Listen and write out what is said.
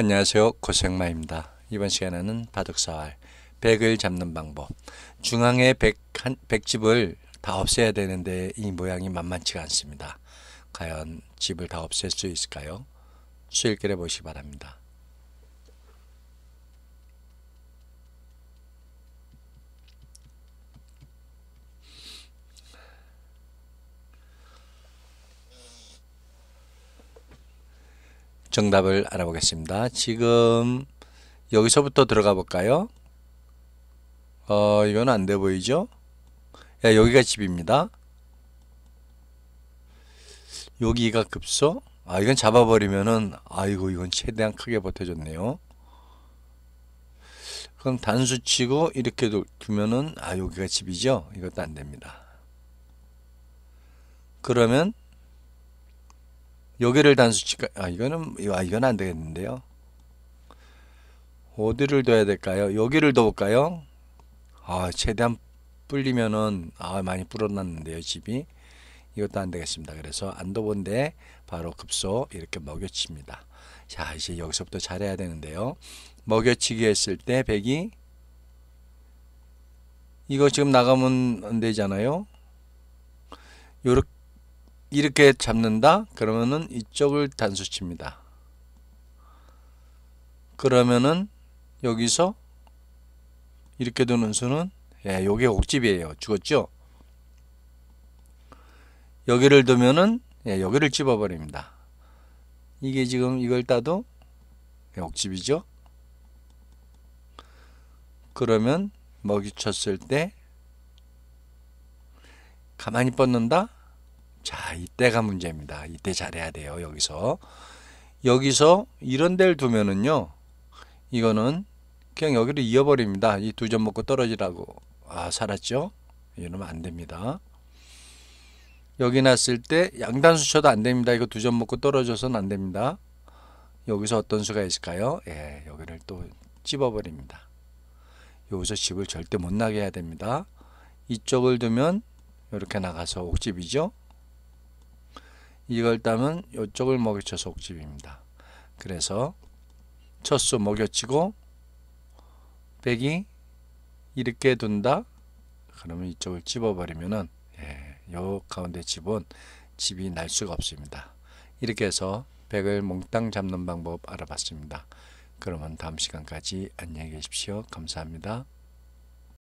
안녕하세요 고생마입니다 이번 시간에는 바둑사활 백을 잡는 방법 중앙의 백, 한, 백집을 다 없애야 되는데 이 모양이 만만치가 않습니다 과연 집을 다 없앨 수 있을까요? 수일길에 보시기 바랍니다 정답을 알아보겠습니다. 지금 여기서부터 들어가 볼까요? 어, 이건 안 돼 보이죠? 야, 예, 여기가 집입니다. 여기가 급소? 아, 이건 잡아버리면은, 아이고, 이건 최대한 크게 버텨줬네요. 그럼 단수 치고 이렇게 두면은, 아, 여기가 집이죠? 이것도 안 됩니다. 그러면 여기를 단수치까 아 이거는 아 이건 안 되겠는데요. 어디를 둬야 될까요? 여기를 둬볼까요? 아 최대한 불리면은 아 많이 불어났는데요 집이 이것도 안 되겠습니다. 그래서 안 둬본데 바로 급소 이렇게 먹여칩니다. 자 이제 여기서부터 잘해야 되는데요. 먹여치기 했을 때 백이 이거 지금 나가면 안 되잖아요. 요렇게 이렇게 잡는다? 그러면은 이쪽을 단수칩니다. 그러면은 여기서 이렇게 두는 수는 예, 요게 옥집이에요. 죽었죠? 여기를 두면은 예, 여기를 집어버립니다. 이게 지금 이걸 따도 예, 옥집이죠? 그러면 먹이 쳤을 때 가만히 뻗는다? 자, 이때가 문제입니다. 이때 잘해야 돼요. 여기서. 여기서 이런 데를 두면은요. 이거는 그냥 여기로 이어버립니다. 이 두 점 먹고 떨어지라고. 아, 살았죠? 이러면 안 됩니다. 여기 났을때 양단수 쳐도 안 됩니다. 이거 두 점 먹고 떨어져서는 안 됩니다. 여기서 어떤 수가 있을까요? 예, 여기를 또 찝어버립니다. 여기서 집을 절대 못 나게 해야 됩니다. 이쪽을 두면 이렇게 나가서 옥집이죠. 이걸 따면 이쪽을 먹여쳐서 옥집입니다. 그래서 첫수 먹여치고 빼기 이렇게 둔다 그러면 이쪽을 집어버리면은 예, 가운데 집은 집이 날 수가 없습니다. 이렇게 해서 1을 몽땅 잡는 방법 알아봤습니다. 그러면 다음 시간까지 안녕히 계십시오. 감사합니다.